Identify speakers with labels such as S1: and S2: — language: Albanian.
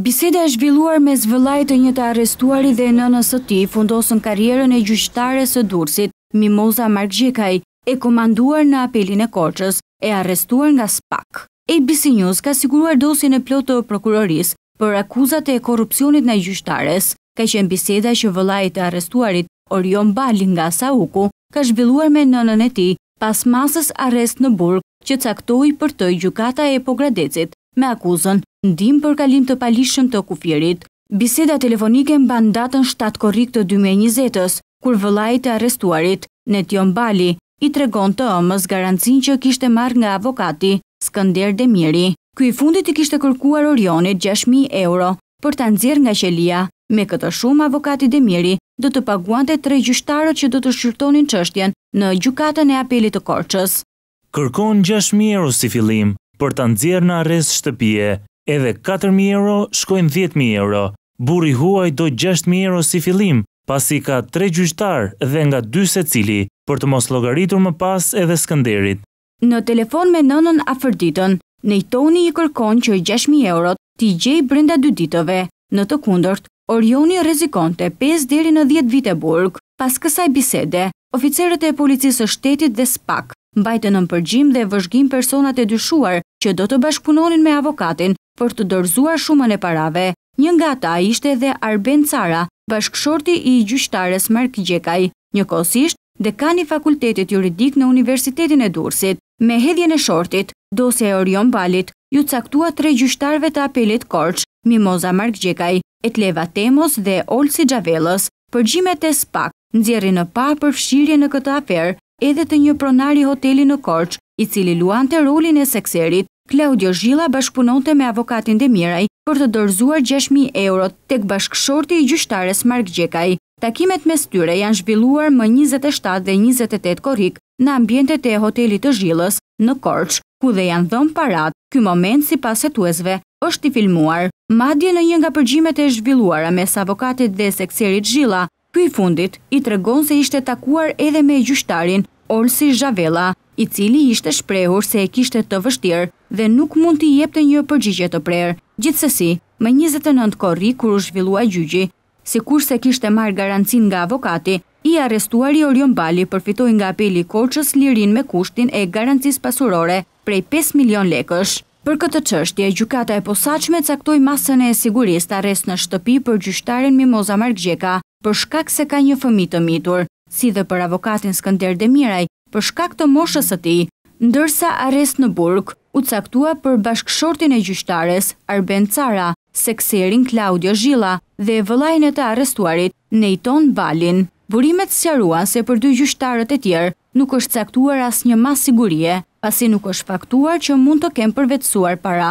S1: Biseda e zhvilluar me zvëllaj të një të arrestuari dhe në nësë ti fundosën karierën e gjyçtare së dursit, Mimoza Mark Gjekaj, e komanduar në apelin e korqës, e arrestuar nga SPAC. ABC News ka siguruar dosin e plotë të prokuroris për akuzat e korupcionit në gjyçtares, ka qenë biseda që vëllaj të arrestuarit Orion Bali nga Sauku, ka zhvilluar me nënën e ti pas masës arrest në burg që caktoj për të gjukata e pogradecit me akuzën ndim për kalim të palishëm të kufirit, Biseda telefonike në bandatën 7 korik të 2020-ës, kur vëllajt e arrestuarit, Netjon Bali, i tregon të ëmës garancin që kishte marrë nga avokati, Skander Demiri. Kuj fundit i kishte kërkuar orionit 6.000 euro për të nëzirë nga qelia. Me këtë shumë, avokati Demiri dhe të paguante tre gjyshtarët që dhe të shqyrtonin qështjen në gjukatën e apelit të korqës.
S2: Kërkon 6.000 euro si filim për të nëzirë në arrest shtëpije, edhe 4.000 euro shkojnë 10.000 euro. Buri huaj do 6.000 euro si filim, pasi ka 3 gjyqtar dhe nga 2 se cili, për të mos logaritur më pas edhe skënderit.
S1: Në telefon me nënën a fërditën, nejtoni i kërkon që 6.000 euro t'i gjej brenda 2 ditëve. Në të kundërt, Orioni rezikon të 5 dheri në 10 vite burg, pas kësaj bisede, oficerët e policisë shtetit dhe spak, mbajtë në mpërgjim dhe vëzhgim personat e dyshuar që do të bashkëpunonin me avokatin për të dërzuar shumën e parave. Një nga ta ishte edhe Arben Cara, bashkëshorti i gjyqtares Mark Gjekaj, një kosisht dhe ka një fakultetit juridik në Universitetin e Dursit. Me hedhjen e shortit, dosja e Orion Balit, ju caktua tre gjyqtarve të apelit Korç, Mimoza Mark Gjekaj, Etleva Temos dhe Olsi Gjavellës, për gjimet e spak, nëzjeri në pa përfshirje në këtë aferë, edhe të një pronari hoteli në Korç, i cili luan të rolin e sekserit, Klaudio Zhilla bashkëpunonte me avokatin Demiraj për të dorëzuar 6.000 euro tek bashkëshorti i gjyqtares Mark Gjekaj. Takimet mes tyre janë zhvilluar më 27 dhe 28 korik në ambjentet e hotelit të Zhillës në Korç, ku dhe janë dhënë parat. Ky moment si pas është i filmuar. Madje në një nga përgjimet e zhvilluara mes avokatit dhe sekserit Zhilla, këj fundit i tregon se ishte takuar edhe me gjyqtarin Olsi Zhavella i cili ishte shprehur se e kishte të vështirë dhe nuk mund t'i jep të një përgjigje të prerë. Gjithsesi, më 29 korri kur u zhvillua gjyqi, si kur se kishte marë garancin nga avokati, i arrestuari i Orion Bali përfitoj nga apeli Korçës lirin me kushtin e garancis pasurore prej 5 milion lekësh. Për këtë qështje, gjukata e posaçme caktoi caktoj masën e sigurisë të arrest në shtëpi për gjyshtarin Mimoza Markgjeka për shkak se ka një fëmi të mitur, si dhe për avokatin Skënder Demiraj, për shkak të moshës së tij, ndërsa arrest në burg u caktua për bashkëshortin e gjyqtares Arben Cara, sekserin Claudio Zhilla dhe vëllain e të arrestuarit Neiton Balin. Burimet sqaruan se për dy gjyqtarët e tjerë nuk është caktuar asnjë mas sigurie, pasi nuk është faktuar që mund të kenë përvetësuar para.